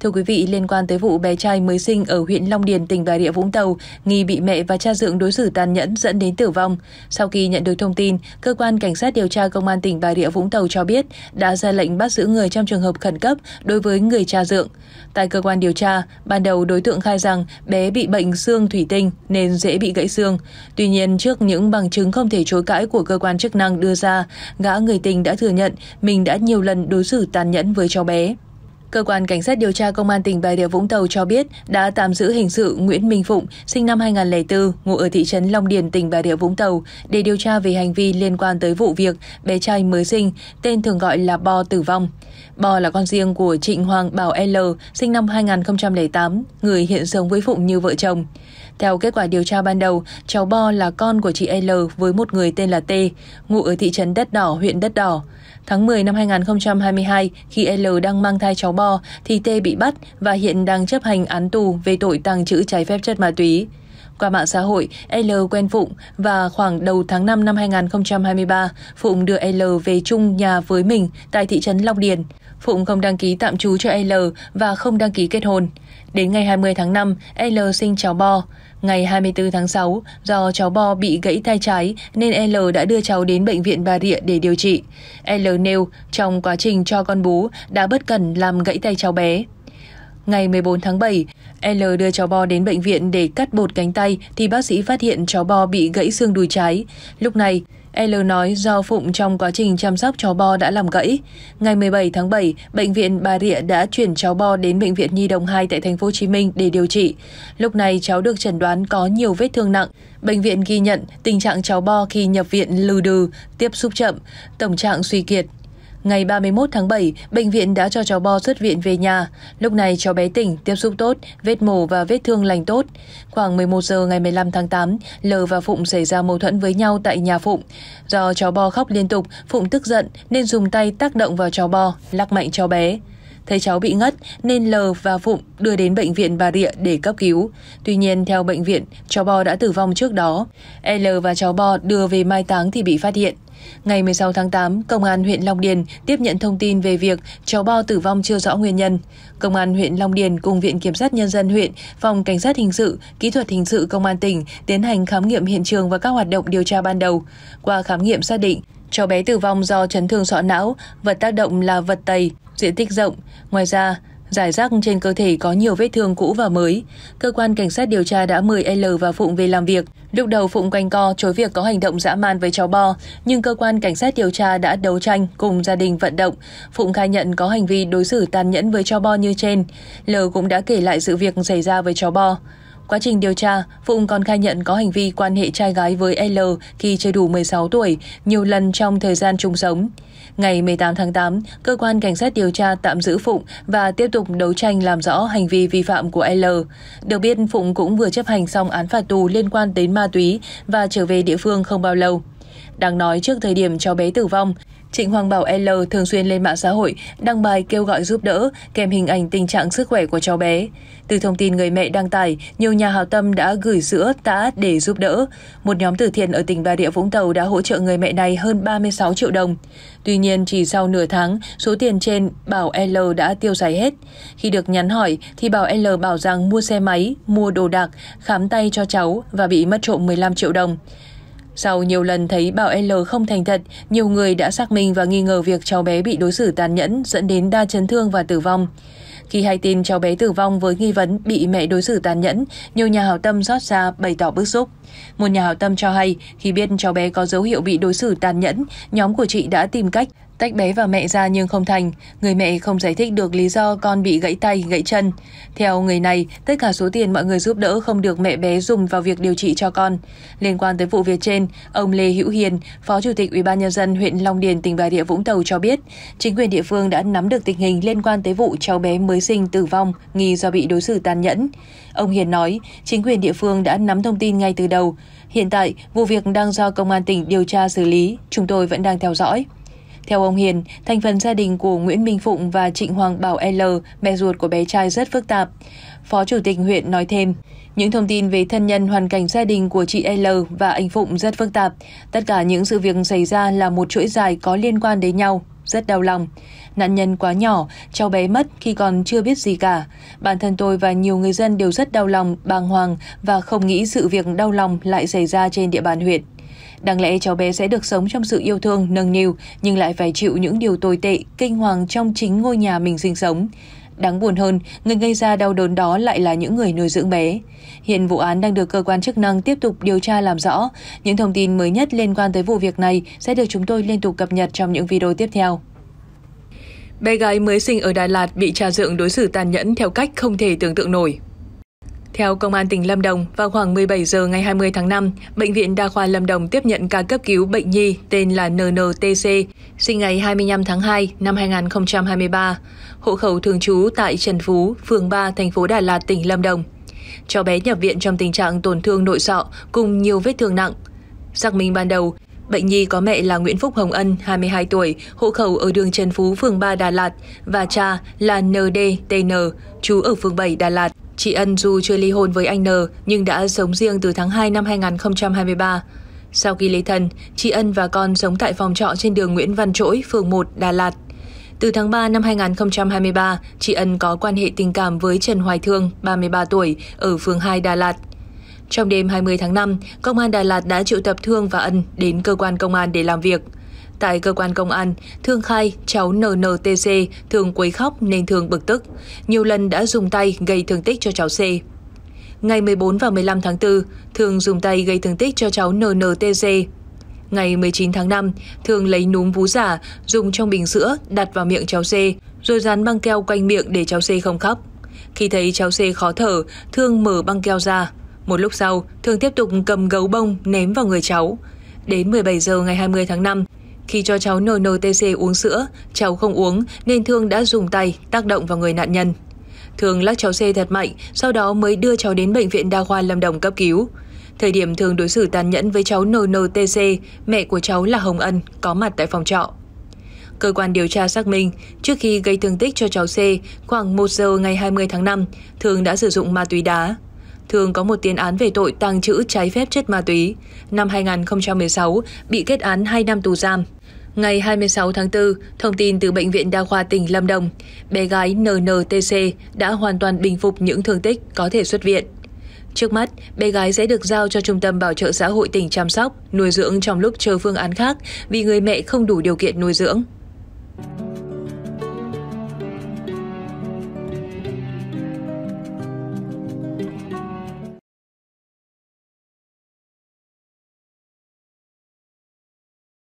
Thưa quý vị, liên quan tới vụ bé trai mới sinh ở huyện Long Điền, tỉnh Bà Rịa Vũng Tàu, nghi bị mẹ và cha dưỡng đối xử tàn nhẫn dẫn đến tử vong. Sau khi nhận được thông tin, cơ quan cảnh sát điều tra công an tỉnh Bà Rịa Vũng Tàu cho biết đã ra lệnh bắt giữ người trong trường hợp khẩn cấp đối với người cha dưỡng Tại cơ quan điều tra, ban đầu đối tượng khai rằng bé bị bệnh xương thủy tinh nên dễ bị gãy xương. Tuy nhiên, trước những bằng chứng không thể chối cãi của cơ quan chức năng đưa ra, gã người tình đã thừa nhận mình đã nhiều lần đối xử tàn nhẫn với cháu bé. Cơ quan Cảnh sát điều tra Công an tỉnh Bà Rịa Vũng Tàu cho biết đã tạm giữ hình sự Nguyễn Minh Phụng, sinh năm 2004, ngụ ở thị trấn Long Điền, tỉnh Bà Rịa Vũng Tàu, để điều tra về hành vi liên quan tới vụ việc bé trai mới sinh, tên thường gọi là Bo tử vong. Bo là con riêng của Trịnh Hoàng Bảo L, sinh năm 2008, người hiện sống với Phụng như vợ chồng. Theo kết quả điều tra ban đầu, cháu Bo là con của chị L với một người tên là T, ngụ ở thị trấn Đất Đỏ, huyện Đất Đỏ. Tháng 10 năm 2022, khi L đang mang thai cháu Bo thì T bị bắt và hiện đang chấp hành án tù về tội tàng trữ trái phép chất ma túy. Qua mạng xã hội, L quen Phụng và khoảng đầu tháng 5 năm 2023, Phụng đưa L về chung nhà với mình tại thị trấn Long Điền. Phụng không đăng ký tạm trú cho L và không đăng ký kết hôn. Đến ngày 20 tháng 5, L sinh cháu Bo. Ngày 24 tháng 6, do cháu Bo bị gãy tay trái nên L đã đưa cháu đến bệnh viện Bà Rịa để điều trị. L nêu trong quá trình cho con bú đã bất cẩn làm gãy tay cháu bé. Ngày 14 tháng 7, L đưa cháu Bo đến bệnh viện để cắt bột cánh tay thì bác sĩ phát hiện cháu Bo bị gãy xương đùi trái. Lúc này, L nói do Phụng trong quá trình chăm sóc cháu Bo đã làm gãy. Ngày 17 tháng 7, bệnh viện Bà Rịa đã chuyển cháu Bo đến bệnh viện Nhi đồng 2 tại thành phố Hồ Chí Minh để điều trị. Lúc này cháu được chẩn đoán có nhiều vết thương nặng. Bệnh viện ghi nhận tình trạng cháu Bo khi nhập viện lừ đừ, tiếp xúc chậm, tổng trạng suy kiệt, Ngày 31 tháng 7, bệnh viện đã cho cháu Bo xuất viện về nhà. Lúc này cháu bé tỉnh, tiếp xúc tốt, vết mổ và vết thương lành tốt. Khoảng 11 giờ ngày 15 tháng 8, L và Phụng xảy ra mâu thuẫn với nhau tại nhà Phụng. Do cháu Bo khóc liên tục, Phụng tức giận nên dùng tay tác động vào cháu Bo, lắc mạnh cháu bé. Thấy cháu bị ngất nên L và Phụng đưa đến bệnh viện Bà Rịa để cấp cứu. Tuy nhiên, theo bệnh viện, cháu Bo đã tử vong trước đó. L và cháu Bo đưa về mai táng thì bị phát hiện. Ngày 16 tháng 8, Công an huyện Long Điền tiếp nhận thông tin về việc cháu Bo tử vong chưa rõ nguyên nhân. Công an huyện Long Điền cùng Viện Kiểm sát Nhân dân huyện, Phòng Cảnh sát Hình sự, Kỹ thuật Hình sự Công an tỉnh tiến hành khám nghiệm hiện trường và các hoạt động điều tra ban đầu. Qua khám nghiệm xác định, cháu bé tử vong do chấn thương sọ não, vật tác động là vật tày diện tích rộng. Ngoài ra, giải rác trên cơ thể có nhiều vết thương cũ và mới. Cơ quan cảnh sát điều tra đã mời L và Phụng về làm việc. Lúc đầu Phụng quanh co chối việc có hành động dã man với cháu Bo, nhưng cơ quan cảnh sát điều tra đã đấu tranh cùng gia đình vận động. Phụng khai nhận có hành vi đối xử tàn nhẫn với cháu Bo như trên. L cũng đã kể lại sự việc xảy ra với cháu Bo. Quá trình điều tra, Phụng còn khai nhận có hành vi quan hệ trai gái với L khi chưa đủ 16 tuổi, nhiều lần trong thời gian chung sống. Ngày 18 tháng 8, cơ quan cảnh sát điều tra tạm giữ Phụng và tiếp tục đấu tranh làm rõ hành vi vi phạm của L. Được biết, Phụng cũng vừa chấp hành xong án phạt tù liên quan đến ma túy và trở về địa phương không bao lâu. Đáng nói trước thời điểm cháu bé tử vong, Trịnh Hoàng Bảo L thường xuyên lên mạng xã hội đăng bài kêu gọi giúp đỡ, kèm hình ảnh tình trạng sức khỏe của cháu bé. Từ thông tin người mẹ đăng tải, nhiều nhà hảo tâm đã gửi sữa, tã để giúp đỡ. Một nhóm từ thiện ở tỉnh Bà Rịa Vũng Tàu đã hỗ trợ người mẹ này hơn 36 triệu đồng. Tuy nhiên, chỉ sau nửa tháng, số tiền trên Bảo L đã tiêu xài hết. Khi được nhắn hỏi thì Bảo L bảo rằng mua xe máy, mua đồ đạc, khám tay cho cháu và bị mất trộm 15 triệu đồng. Sau nhiều lần thấy bảo L không thành thật, nhiều người đã xác minh và nghi ngờ việc cháu bé bị đối xử tàn nhẫn dẫn đến đa chấn thương và tử vong. Khi hay tin cháu bé tử vong với nghi vấn bị mẹ đối xử tàn nhẫn, nhiều nhà hảo tâm xót xa bày tỏ bức xúc. Một nhà hảo tâm cho hay, khi biết cháu bé có dấu hiệu bị đối xử tàn nhẫn, nhóm của chị đã tìm cách Tách bé và mẹ ra nhưng không thành, người mẹ không giải thích được lý do con bị gãy tay, gãy chân. Theo người này, tất cả số tiền mọi người giúp đỡ không được mẹ bé dùng vào việc điều trị cho con. Liên quan tới vụ việc trên, ông Lê Hữu Hiền, Phó Chủ tịch Ủy ban nhân dân huyện Long Điền, tỉnh Bà Rịa Vũng Tàu cho biết, chính quyền địa phương đã nắm được tình hình liên quan tới vụ cháu bé mới sinh tử vong nghi do bị đối xử tàn nhẫn. Ông Hiền nói, chính quyền địa phương đã nắm thông tin ngay từ đầu. Hiện tại, vụ việc đang do công an tỉnh điều tra xử lý, chúng tôi vẫn đang theo dõi. Theo ông Hiền, thành phần gia đình của Nguyễn Minh Phụng và Trịnh Hoàng Bảo L, mẹ ruột của bé trai rất phức tạp. Phó Chủ tịch huyện nói thêm, những thông tin về thân nhân hoàn cảnh gia đình của chị L và anh Phụng rất phức tạp. Tất cả những sự việc xảy ra là một chuỗi dài có liên quan đến nhau, rất đau lòng. Nạn nhân quá nhỏ, cháu bé mất khi còn chưa biết gì cả. Bản thân tôi và nhiều người dân đều rất đau lòng, bàng hoàng và không nghĩ sự việc đau lòng lại xảy ra trên địa bàn huyện. Đáng lẽ cháu bé sẽ được sống trong sự yêu thương, nâng niu, nhưng lại phải chịu những điều tồi tệ, kinh hoàng trong chính ngôi nhà mình sinh sống. Đáng buồn hơn, người gây ra đau đớn đó lại là những người nuôi dưỡng bé. Hiện vụ án đang được cơ quan chức năng tiếp tục điều tra làm rõ. Những thông tin mới nhất liên quan tới vụ việc này sẽ được chúng tôi liên tục cập nhật trong những video tiếp theo. Bé gái mới sinh ở Đà Lạt bị cha dượng đối xử tàn nhẫn theo cách không thể tưởng tượng nổi. Theo Công an tỉnh Lâm Đồng, vào khoảng 17 giờ ngày 20 tháng 5, Bệnh viện Đa khoa Lâm Đồng tiếp nhận ca cấp cứu bệnh nhi tên là NNTC, sinh ngày 25 tháng 2 năm 2023, hộ khẩu thường trú tại Trần Phú, phường 3, thành phố Đà Lạt, tỉnh Lâm Đồng. Cháu bé nhập viện trong tình trạng tổn thương nội sọ cùng nhiều vết thương nặng. Xác minh ban đầu, bệnh nhi có mẹ là Nguyễn Phúc Hồng Ân, 22 tuổi, hộ khẩu ở đường Trần Phú, phường 3 Đà Lạt và cha là NDTN, trú ở phường 7 Đà Lạt. Chị Ân dù chưa ly hôn với anh N nhưng đã sống riêng từ tháng 2 năm 2023. Sau khi lấy thân, chị Ân và con sống tại phòng trọ trên đường Nguyễn Văn Trỗi, phường 1, Đà Lạt. Từ tháng 3 năm 2023, chị Ân có quan hệ tình cảm với Trần Hoài Thương, 33 tuổi, ở phường 2 Đà Lạt. Trong đêm 20 tháng 5, Công an Đà Lạt đã triệu tập Thương và Ân đến cơ quan công an để làm việc – Tại cơ quan công an, Thương khai cháu NNTC thường quấy khóc nên thường bực tức. Nhiều lần đã dùng tay gây thương tích cho cháu C. Ngày 14 và 15 tháng 4, Thương dùng tay gây thương tích cho cháu NNTC. Ngày 19 tháng 5, Thương lấy núm vú giả, dùng trong bình sữa đặt vào miệng cháu C, rồi dán băng keo quanh miệng để cháu C không khóc. Khi thấy cháu C khó thở, Thương mở băng keo ra. Một lúc sau, Thương tiếp tục cầm gấu bông ném vào người cháu. Đến 17 giờ ngày 20 tháng 5, khi cho cháu NNTC uống sữa, cháu không uống nên Thương đã dùng tay tác động vào người nạn nhân. Thương lắc cháu C thật mạnh, sau đó mới đưa cháu đến bệnh viện đa khoa Lâm Đồng cấp cứu. Thời điểm Thương đối xử tàn nhẫn với cháu NNTC, mẹ của cháu là Hồng Ân có mặt tại phòng trọ. Cơ quan điều tra xác minh, trước khi gây thương tích cho cháu C, khoảng 1 giờ ngày 20 tháng 5, Thương đã sử dụng ma túy đá. Thường có một tiền án về tội tàng trữ trái phép chất ma túy. Năm 2016, bị kết án 2 năm tù giam. Ngày 26 tháng 4, thông tin từ Bệnh viện Đa khoa tỉnh Lâm Đồng, bé gái NNTC đã hoàn toàn bình phục những thương tích có thể xuất viện. Trước mắt, bé gái sẽ được giao cho Trung tâm Bảo trợ xã hội tỉnh chăm sóc, nuôi dưỡng trong lúc chờ phương án khác vì người mẹ không đủ điều kiện nuôi dưỡng.